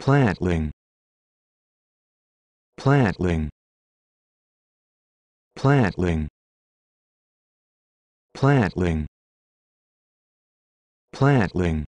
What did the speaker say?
plantling plantling plantling plantling plantling